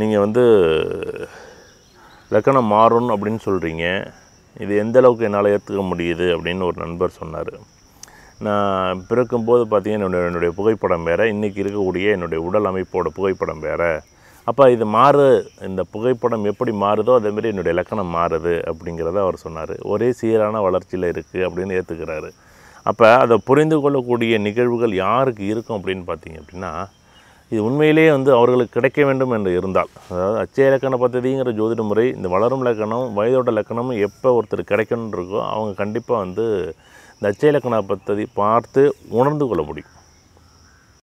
நீங்கள் வந்து லக்கணம் மாறும் அப்படின்னு சொல்கிறீங்க இது எந்த அளவுக்கு என்னால் ஏற்றுக்க முடியுது அப்படின்னு ஒரு நண்பர் சொன்னார் நான் பிறக்கும்போது பார்த்தீங்கன்னா என்னுடைய என்னுடைய புகைப்படம் வேறு இன்றைக்கி இருக்கக்கூடிய என்னுடைய உடல் அமைப்போட புகைப்படம் வேறு அப்போ இது மாறு இந்த புகைப்படம் எப்படி மாறுதோ அதேமாரி என்னுடைய லக்கணம் மாறுது அப்படிங்கிறத அவர் சொன்னார் ஒரே சீரான வளர்ச்சியில் இருக்குது அப்படின்னு ஏற்றுக்கிறாரு அப்போ அதை புரிந்து கொள்ளக்கூடிய நிகழ்வுகள் யாருக்கு இருக்கும் அப்படின்னு பார்த்தீங்க அப்படின்னா இது உண்மையிலேயே வந்து அவர்களுக்கு கிடைக்க வேண்டும் என்று இருந்தால் அதாவது அச்சய இலக்கண பദ്ധதிங்கிற ஜோதிட முறை இந்த வளரும் இலக்கணம் வயதோட லக்கணமும் எப்போ ஒருத்தர் கிடைக்கணுன்னு அவங்க கண்டிப்பாக வந்து இந்த அச்சய இலக்கண பத்ததி பார்த்து உணர்ந்து கொள்ள முடியும்